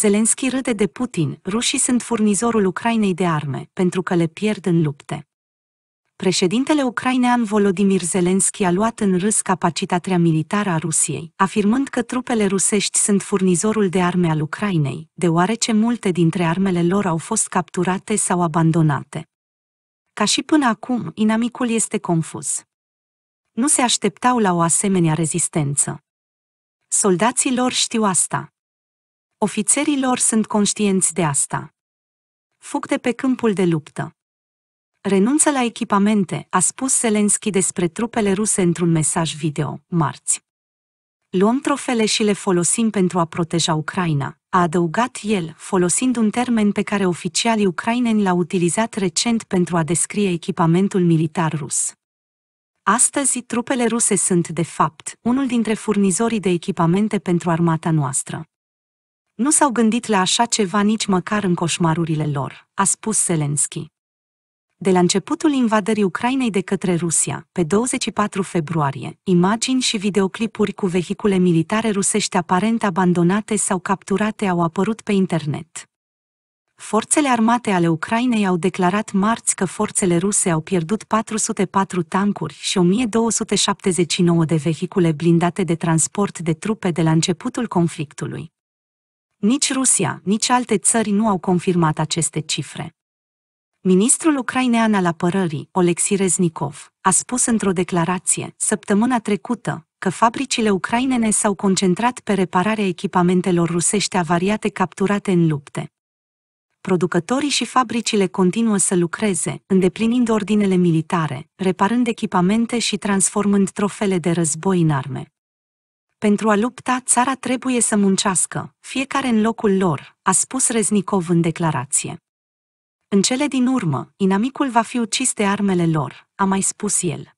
Zelenski râde de Putin, rușii sunt furnizorul Ucrainei de arme, pentru că le pierd în lupte. Președintele ucrainean Volodymyr Zelenski a luat în râs capacitatea militară a Rusiei, afirmând că trupele rusești sunt furnizorul de arme al Ucrainei, deoarece multe dintre armele lor au fost capturate sau abandonate. Ca și până acum, inamicul este confuz. Nu se așteptau la o asemenea rezistență. Soldații lor știu asta, Ofițerilor sunt conștienți de asta. Fug de pe câmpul de luptă. Renunță la echipamente, a spus Zelenski despre trupele ruse într-un mesaj video, marți. Luăm trofele și le folosim pentru a proteja Ucraina, a adăugat el, folosind un termen pe care oficialii ucraineni l-au utilizat recent pentru a descrie echipamentul militar rus. Astăzi, trupele ruse sunt, de fapt, unul dintre furnizorii de echipamente pentru armata noastră. Nu s-au gândit la așa ceva nici măcar în coșmarurile lor, a spus Zelensky. De la începutul invadării Ucrainei de către Rusia, pe 24 februarie, imagini și videoclipuri cu vehicule militare rusești aparent abandonate sau capturate au apărut pe internet. Forțele armate ale Ucrainei au declarat marți că forțele ruse au pierdut 404 tancuri și 1279 de vehicule blindate de transport de trupe de la începutul conflictului. Nici Rusia, nici alte țări nu au confirmat aceste cifre. Ministrul ucrainean al apărării, Oleksii Reznikov, a spus într-o declarație, săptămâna trecută, că fabricile ucrainene s-au concentrat pe repararea echipamentelor rusești avariate capturate în lupte. Producătorii și fabricile continuă să lucreze, îndeplinind ordinele militare, reparând echipamente și transformând trofele de război în arme. Pentru a lupta, țara trebuie să muncească, fiecare în locul lor, a spus Reznikov în declarație. În cele din urmă, inamicul va fi ucis de armele lor, a mai spus el.